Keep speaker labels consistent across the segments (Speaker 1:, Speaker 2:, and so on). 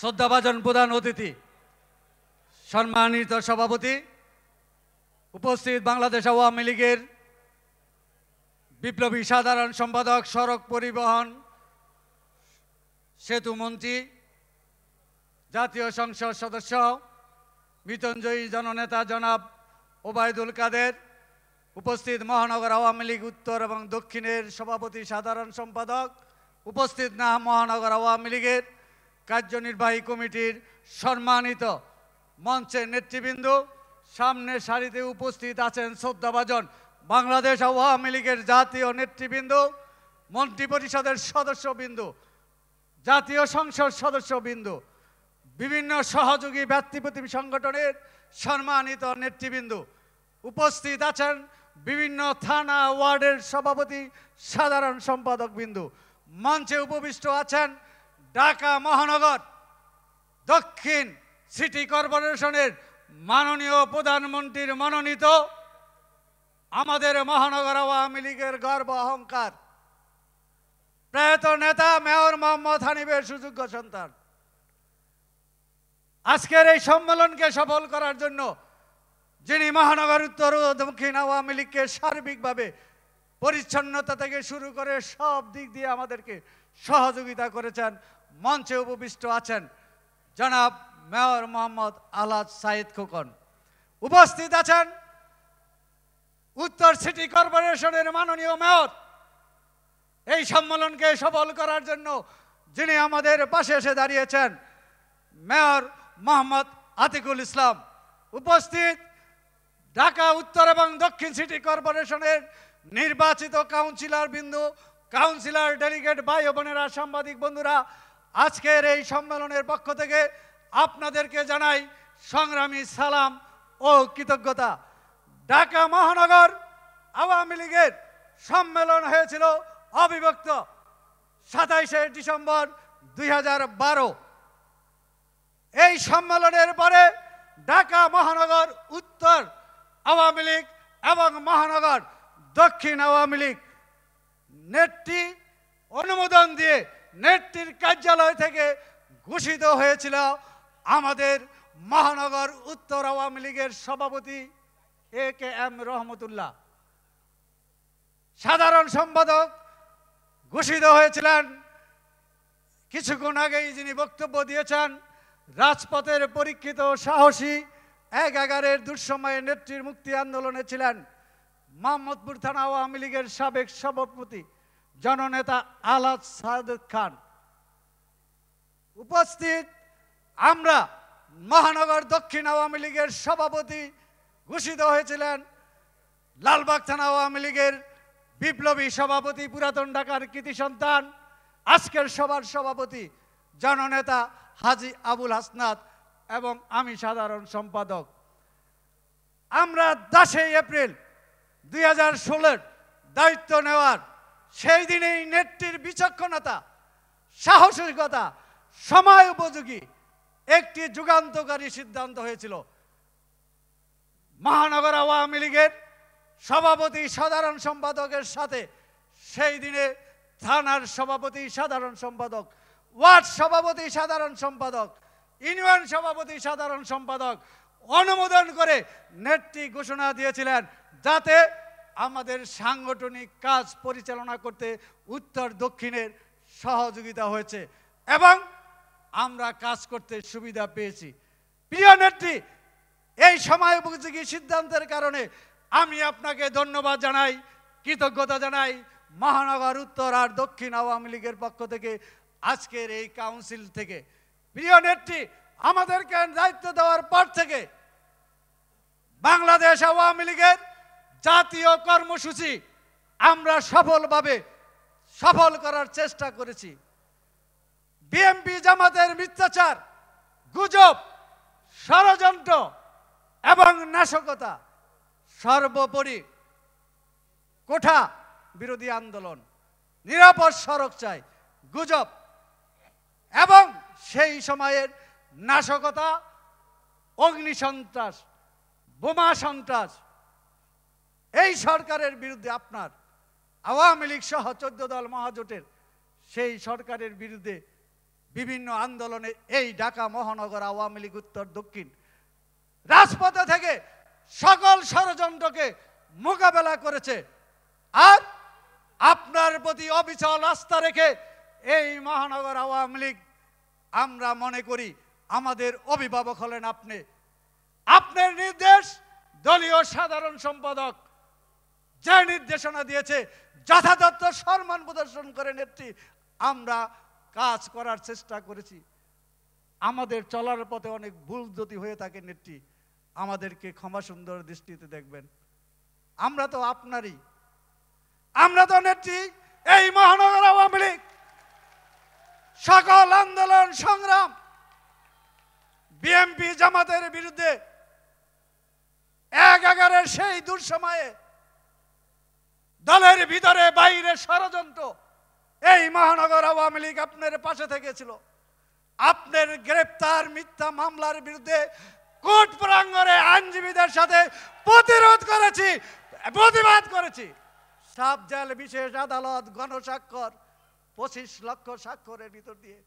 Speaker 1: শ্রদ্ধাভাজন প্রধান অতিথি সম্মানিত সভাপতি উপস্থিত বাংলাদেশ আওয়ামী লীগের বিপ্লবী সাধারণ সম্পাদক সড়ক পরিবহন সেতু মন্ত্রী জাতীয় সংসদ সদস্য মৃতঞ্জয়ী জননেতা জনাব ওবায়দুল কাদের উপস্থিত মহানগর আওয়ামী লীগ উত্তর এবং দক্ষিণের সভাপতি সাধারণ সম্পাদক উপস্থিত না মহানগর আওয়ামী লীগের কার্যনির্বাহী কমিটির সম্মানিত মঞ্চের নেতৃবৃন্দ সামনে সারিতে উপস্থিত আছেন শ্রদ্ধাভাজন বাংলাদেশ আওয়ামী লীগের জাতীয় নেতৃবৃন্দ মন্ত্রী পরিষদের সদস্যবৃন্দ জাতীয় সংসদ সদস্যবৃন্দ বিভিন্ন সহযোগী ব্যক্তিপ্রতিম সংগঠনের সম্মানিত নেতৃবৃন্দ উপস্থিত আছেন বিভিন্ন থানা ওয়ার্ডের সভাপতি সাধারণ সম্পাদক বিন্দু মঞ্চে উপবিষ্ট আছেন ঢাকা মহানগর দক্ষিণ সিটি কর্পোরেশনের মাননীয় প্রধানমন্ত্রীর মনোনীত আমাদের মহানগর আওয়ামী লীগের গর্ব অহংকার প্রয়াত নেতা মেয়র মোহাম্মদ হানিবের সুযোগ্য সন্তান আজকের এই সম্মেলনকে সফল করার জন্য যিনি মহানগর উত্তর ও দক্ষিণ আওয়ামী লীগকে সার্বিকভাবে পরিচ্ছন্নতা থেকে শুরু করে সব দিক দিয়ে আমাদেরকে সহযোগিতা করেছেন মঞ্চে উপবিষ্ট আছেন জনাব মেয়র মোহাম্মদ আহ্লাদ সাইদ খোকন উপস্থিত আছেন উত্তর সিটি কর্পোরেশনের মাননীয় মেয়র এই সম্মেলনকে সফল করার জন্য যিনি আমাদের পাশে এসে দাঁড়িয়েছেন মেয়র মোহাম্মদ আতিকুল ইসলাম উপস্থিত ঢাকা উত্তর এবং দক্ষিণ সিটি কর্পোরেশনের নির্বাচিত কাউন্সিলর বিন্দু কাউন্সিলর ডেলিগেট ভাই বোনেরা সাংবাদিক বন্ধুরা আজকের এই সম্মেলনের পক্ষ থেকে আপনাদেরকে জানাই সংগ্রামী সালাম ও কৃতজ্ঞতা ঢাকা মহানগর আওয়ামী লীগের সম্মেলন হয়েছিল অবিভক্ত সাতাইশে ডিসেম্বর দুই এই সম্মেলনের পরে ঢাকা মহানগর উত্তর আওয়ামী লীগ এবং মহানগর দক্ষিণ আওয়ামী লীগ নেটটি অনুমোদন দিয়ে নেটটির কার্যালয় থেকে ঘোষিত হয়েছিল আমাদের মহানগর উত্তর আওয়ামী লীগের সভাপতি এ কে এম রহমতুল্লাহ সাধারণ সম্পাদক ঘোষিত হয়েছিলেন কিছুক্ষণ আগেই যিনি বক্তব্য দিয়েছেন রাজপথের পরীক্ষিত সাহসী এক এগারের দুঃসময়ে নেত্রীর মুক্তি আন্দোলনে ছিলেন মোহাম্মদপুর থানা আওয়ামী লীগের সাবেক সভাপতি জননেতা আলাদ সাদেক খান উপস্থিত আমরা মহানগর দক্ষিণ আওয়ামী লীগের সভাপতি ঘোষিত হয়েছিলেন লালবাগ থানা আওয়ামী লীগের বিপ্লবী সভাপতি পুরাতন ঢাকার কৃতি সন্তান আজকের সভার সভাপতি জননেতা হাজি আবুল হাসনাত এবং আমি সাধারণ সম্পাদক আমরা দশই এপ্রিল দুই হাজার দায়িত্ব নেওয়ার সেই দিনে এই নেটটির বিচক্ষণতা সাহসিকতা সময় উপযোগী একটি যুগান্তকারী সিদ্ধান্ত হয়েছিল মহানগর আওয়ামী লীগের সভাপতি সাধারণ সম্পাদকের সাথে সেই দিনে থানার সভাপতি সাধারণ সম্পাদক ওয়ার্ড সভাপতি সাধারণ সম্পাদক ইউনিয়ন সভাপতি সাধারণ সম্পাদক অনুমোদন করে নেটটি ঘোষণা দিয়েছিলেন যাতে আমাদের সাংগঠনিক কাজ পরিচালনা করতে উত্তর দক্ষিণের সহযোগিতা হয়েছে এবং আমরা কাজ করতে সুবিধা পেয়েছি প্রিয় নেত্রী এই সময় উপযোগী সিদ্ধান্তের কারণে আমি আপনাকে ধন্যবাদ জানাই কৃতজ্ঞতা জানাই মহানগর উত্তর আর দক্ষিণ আওয়ামী লীগের পক্ষ থেকে আজকের এই কাউন্সিল থেকে প্রিয় নেত্রী আমাদেরকে দায়িত্ব দেওয়ার পর থেকে বাংলাদেশ আওয়ামী লীগের জাতীয় কর্মসূচি আমরা সফলভাবে সফল করার চেষ্টা করেছি বিএমপি জামাতের মিথ্যাচার গুজব ষড়যন্ত্র এবং নাশকতা সর্বোপরি কোঠা বিরোধী আন্দোলন নিরাপদ সড়ক চাই গুজব এবং সেই সময়ের নাশকতা অগ্নিসন্ত্রাস বোমা সন্ত্রাস এই সরকারের বিরুদ্ধে আপনার আওয়ামী লীগ সহ চোদ্দ দল মহাজোটের সেই সরকারের বিরুদ্ধে বিভিন্ন আন্দোলনে এই ঢাকা মহানগর আওয়ামী লীগ উত্তর দক্ষিণ রাজপথে থেকে সকল ষড়যন্ত্রকে মোকাবেলা করেছে আর আপনার প্রতি অবিচল আস্থা রেখে এই মহানগর আওয়ামী লীগ আমরা মনে করি আমাদের অভিভাবক হলেন আপনি আপনার নির্দেশ দলীয় সাধারণ সম্পাদক যে নির্দেশনা দিয়েছে যথাযথ সম্মান প্রদর্শন করে নেত্রী আমরা কাজ করার চেষ্টা করেছি আমাদের চলার পথে অনেক ভুল যদি হয়ে থাকে নেত্রী আমাদেরকে ক্ষমা সুন্দর দৃষ্টিতে দেখবেন আমরা তো আপনারই আমরা তো নেত্রী এই মহানগর আওয়ামী লীগ সকল আন্দোলন সংগ্রাম বিএমপি জামাতের বিরুদ্ধে এক এগারের সেই দুঃসময়ে দলের ভিতরে বাইরে ষড়যন্ত্র এই মহানগর আওয়ামী লীগ আপনার পাশে থেকেছিল আপনার গ্রেপ্তার মিথ্যা মামলার বিরুদ্ধে কোর্ট প্রাঙ্গনে আইনজীবীদের সাথে প্রতিরোধ করেছি প্রতিবাদ করেছি সাব জেল বিশেষ আদালত গণস্বাক্ষর পঁচিশ লক্ষ স্বাক্ষরের ভিতর দিয়ে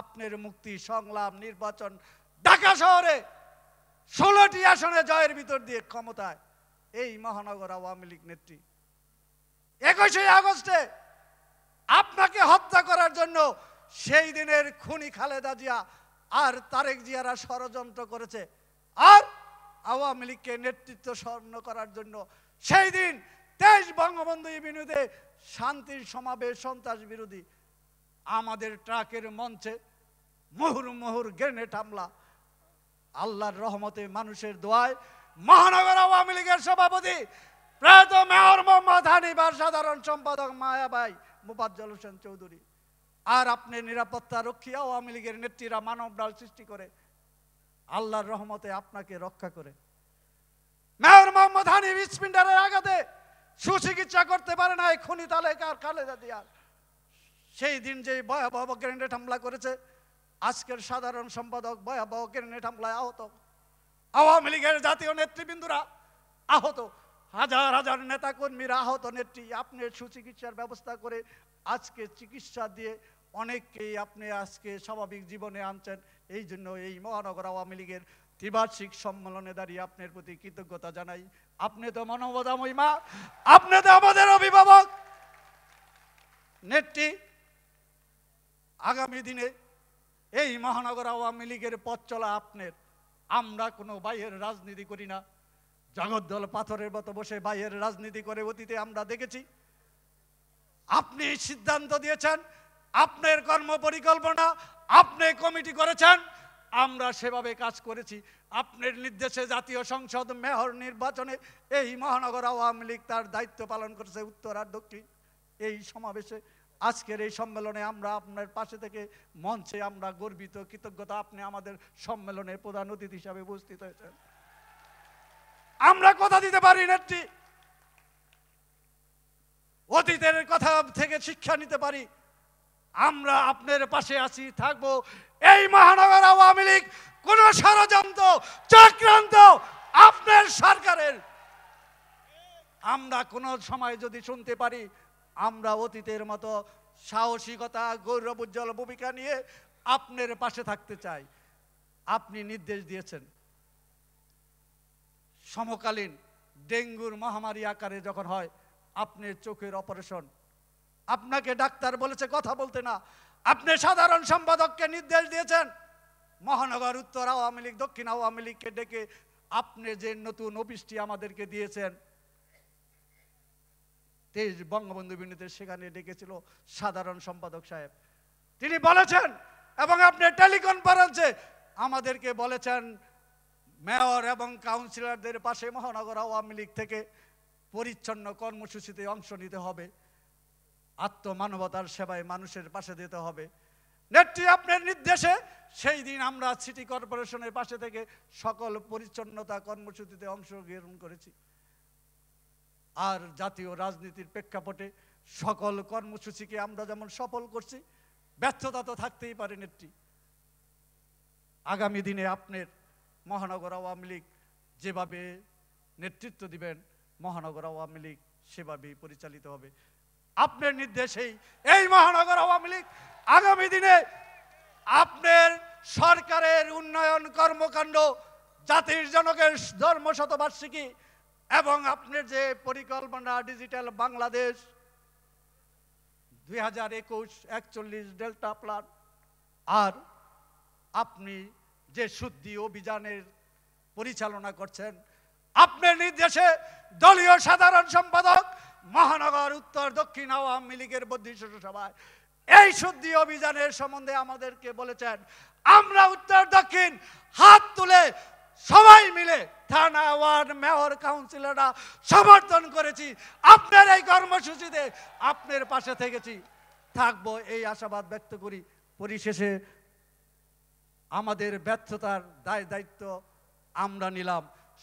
Speaker 1: আপনার মুক্তি সংলাপ নির্বাচন ঢাকা শহরে ষোলোটি আসনে জয়ের ভিতর দিয়ে ক্ষমতায় এই মহানগর আওয়ামী লীগ নেত্রী একুশে আগস্টে আপনাকে হত্যা করার জন্য সেই দিনের খুনি খালেদা জিয়া আর তারেক জিয়ারা ষড়যন্ত্র করেছে আর আওয়ামী লীগকে নেতৃত্ব স্বর্ণ করার জন্য সেই দিন তেইশ বঙ্গবন্ধু বিনোদে শান্তির সমাবেশ সন্ত্রাস বিরোধী আমাদের ট্রাকের মঞ্চে মুহুর মুহুর গ্রেনেড হামলা আল্লাহর রহমতে মানুষের দোয়ায় মহানগর আওয়ামী লীগের সভাপতি প্রয়াত মেয়র মোহাম্মদ হানিবার সাধারণ সম্পাদক মায়াবাই মোফাজ্জল হোসেন চৌধুরী আর আপনি নিরাপত্তা রক্ষী আওয়ামী লীগের নেত্রীরা মানব ডাল সৃষ্টি করে আল্লাহর রহমতে আপনাকে রক্ষা করে মেয়র মোহাম্মদ হানিফ স্পিন্ডারের আঘাতে সুচিকিৎসা করতে পারে না খুনি তালেকার খালেদা দিয়ার সেই দিন যে ভয়াবহ গ্রেনেড হামলা করেছে আজকের সাধারণ সম্পাদক ভয়াবহ গ্রেনেড হামলায় আহত আওয়ামী লীগের জাতীয় নেতৃবৃন্দরা আহত হাজার হাজার নেতা কর্মীর আহত নেত্রী আপনি সুচিকিৎসার ব্যবস্থা করে আজকে চিকিৎসা দিয়ে অনেককেই আপনি আজকে স্বাভাবিক জীবনে আনছেন এই জন্য এই মহানগর আওয়ামী লীগের ত্রিবার্ষিক সম্মেলনে দাঁড়িয়ে আপনার প্রতি কৃতজ্ঞতা জানাই আপনি তো মানবতাময়ী মা আপনি তো আমাদের অভিভাবক নেত্রী আগামী দিনে এই মহানগর আওয়ামী লীগের পথ চলা আপনার আমরা কোনো বাইরের রাজনীতি করি না দল পাথরের মতো বসে বাইয়ের রাজনীতি করে অতীতে আমরা দেখেছি আপনি সিদ্ধান্ত দিয়েছেন আপনার কর্ম পরিকল্পনা আপনি কমিটি করেছেন আমরা সেভাবে কাজ করেছি আপনার নির্দেশে জাতীয় সংসদ মেহর নির্বাচনে এই মহানগর আওয়ামী লীগ তার দায়িত্ব পালন করেছে উত্তর আর দক্ষিণ এই সমাবেশে আজকের এই সম্মেলনে আমরা আপনার পাশে থেকে মঞ্চে আমরা গর্বিত কৃতজ্ঞতা আপনি আমাদের সম্মেলনে প্রধান অতিথি হিসাবে উপস্থিত হয়েছেন আমরা কথা দিতে পারি নেত্রী অতীতের কথা থেকে শিক্ষা নিতে পারি আমরা আপনার পাশে আছি থাকব এই মহানগর আওয়ামী লীগ কোন ষড়যন্ত্র চক্রান্ত আপনার সরকারের আমরা কোন সময় যদি শুনতে পারি আমরা অতীতের মতো সাহসিকতা গৌরব উজ্জ্বল ভূমিকা নিয়ে আপনার পাশে থাকতে চাই আপনি নির্দেশ দিয়েছেন সমকালীন ডেঙ্গুর মহামারী আকারে যখন হয় আপনি চোখের অপারেশন আপনাকে ডাক্তার বলেছে কথা বলতে না আপনি সাধারণ সম্পাদককে নির্দেশ দিয়েছেন মহানগর উত্তর আওয়ামী লীগ দক্ষিণ আওয়ামী লীগকে ডেকে আপনি যে নতুন অফিসটি আমাদেরকে দিয়েছেন তেইশ বঙ্গবন্ধু বিনীতে সেখানে ডেকেছিল সাধারণ সম্পাদক সাহেব তিনি বলেছেন এবং আপনি টেলিকনফারেন্সে আমাদেরকে বলেছেন মেয়র এবং কাউন্সিলরদের পাশে মহানগর আওয়ামী লীগ থেকে পরিচ্ছন্ন কর্মসূচিতে অংশ নিতে হবে আত্মমানবতার সেবায় মানুষের পাশে দিতে হবে নেত্রী আপনার নির্দেশে সেই দিন আমরা সিটি কর্পোরেশনের পাশে থেকে সকল পরিচ্ছন্নতা কর্মসূচিতে অংশগ্রহণ করেছি আর জাতীয় রাজনীতির প্রেক্ষাপটে সকল কর্মসূচিকে আমরা যেমন সফল করছি ব্যর্থতা তো থাকতেই পারে নেত্রী আগামী দিনে আপনার মহানগর আওয়ামী লীগ যেভাবে নেতৃত্ব দিবেন মহানগর আওয়ামী লীগ সেভাবেই পরিচালিত হবে আপনার নির্দেশেই এই মহানগর আওয়ামী লীগ আগামী দিনে আপনার সরকারের উন্নয়ন কর্মকাণ্ড জাতির জনকের ধর্ম শতবার্ষিকী এবং আপনার যে পরিকল্পনা ডিজিটাল বাংলাদেশ দুই হাজার একুশ একচল্লিশ ডেল্টা প্ল্যান আর আপনি যে শুদ্ধি অভিযানের পরিচালনা করছেন আপনার নির্দেশে দলীয় সাধারণ সম্পাদক মহানগর উত্তর দক্ষিণ আওয়ামী লীগের বর্ধিষ্ঠ সভায় এই শুদ্ধি অভিযানের সম্বন্ধে আমাদেরকে বলেছেন আমরা উত্তর দক্ষিণ হাত তুলে সবাই মিলে থানা ওয়ার্ড মেয়র কাউন্সিলররা সমর্থন করেছি আপনার এই কর্মসূচিতে আপনার পাশে থেকেছি থাকবো এই আশাবাদ ব্যক্ত করি পরিশেষে আমাদের ব্যর্থতার দায় দায়িত্ব আমরা নিলাম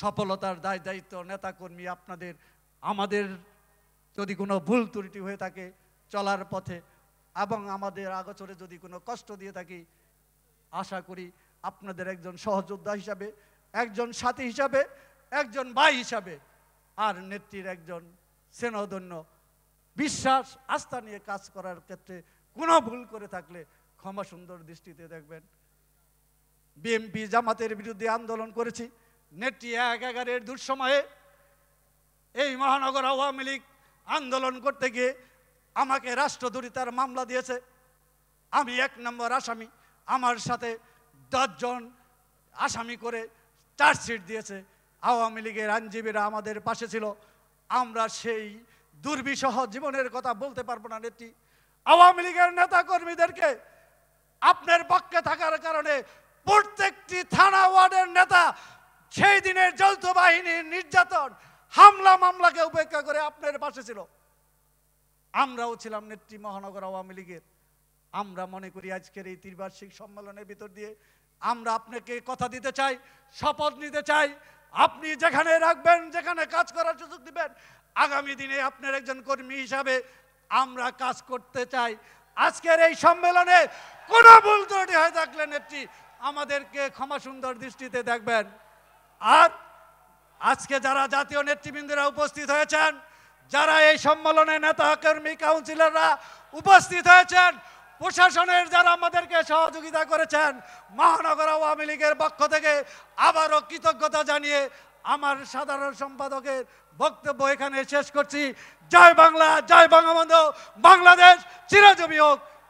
Speaker 1: সফলতার দায় দায়িত্ব নেতাকর্মী আপনাদের আমাদের যদি কোনো ভুল ত্রুটি হয়ে থাকে চলার পথে এবং আমাদের আগছরে যদি কোনো কষ্ট দিয়ে থাকি আশা করি আপনাদের একজন সহযোদ্ধা হিসাবে একজন সাথী হিসাবে একজন ভাই হিসাবে আর নেত্রীর একজন স্নেহধন্য বিশ্বাস আস্থা নিয়ে কাজ করার ক্ষেত্রে কোনো ভুল করে থাকলে ক্ষমা সুন্দর দৃষ্টিতে দেখবেন বিএমপি জামাতের বিরুদ্ধে আন্দোলন করেছি নেত্রী এক এগারের দুঃসময়ে এই মহানগর আওয়ামী লীগ আন্দোলন করতে গিয়ে আমাকে রাষ্ট্রদূরিতার মামলা দিয়েছে আমি এক নম্বর আসামি আমার সাথে দশজন আসামি করে চার্জশিট দিয়েছে আওয়ামী লীগের আইনজীবীরা আমাদের পাশে ছিল আমরা সেই দুর্বিষহ জীবনের কথা বলতে পারবো না নেত্রী আওয়ামী লীগের নেতা কর্মীদেরকে আপনার পক্ষে থাকার কারণে প্রত্যেকটি থানা ওয়ার্ডের নেতা সেই দিনের যৌথ বাহিনীর নির্যাতন হামলা মামলাকে উপেক্ষা করে আপনার পাশে ছিল আমরাও ছিলাম নেত্রী মহানগর আওয়ামী লীগের আমরা মনে করি আজকের এই ত্রিবার্ষিক সম্মেলনের ভিতর দিয়ে আমরা আপনাকে কথা দিতে চাই শপথ নিতে চাই আপনি যেখানে রাখবেন যেখানে কাজ করার সুযোগ দিবেন আগামী দিনে আপনার একজন কর্মী হিসাবে আমরা কাজ করতে চাই আজকের এই সম্মেলনে কোনো ভুল ত্রুটি হয়ে থাকলে নেত্রী আমাদেরকে ক্ষমা সুন্দর দৃষ্টিতে দেখবেন আর আজকে যারা জাতীয় নেতৃবৃন্দরা উপস্থিত হয়েছেন যারা এই সম্মেলনে নেতা কর্মী কাউন্সিলররা উপস্থিত হয়েছেন প্রশাসনের যারা আমাদেরকে সহযোগিতা করেছেন মহানগর আওয়ামী লীগের পক্ষ থেকে আবারও কৃতজ্ঞতা জানিয়ে আমার সাধারণ সম্পাদকের বক্তব্য এখানে শেষ করছি জয় বাংলা জয় বঙ্গবন্ধু বাংলাদেশ চিরাজমি হোক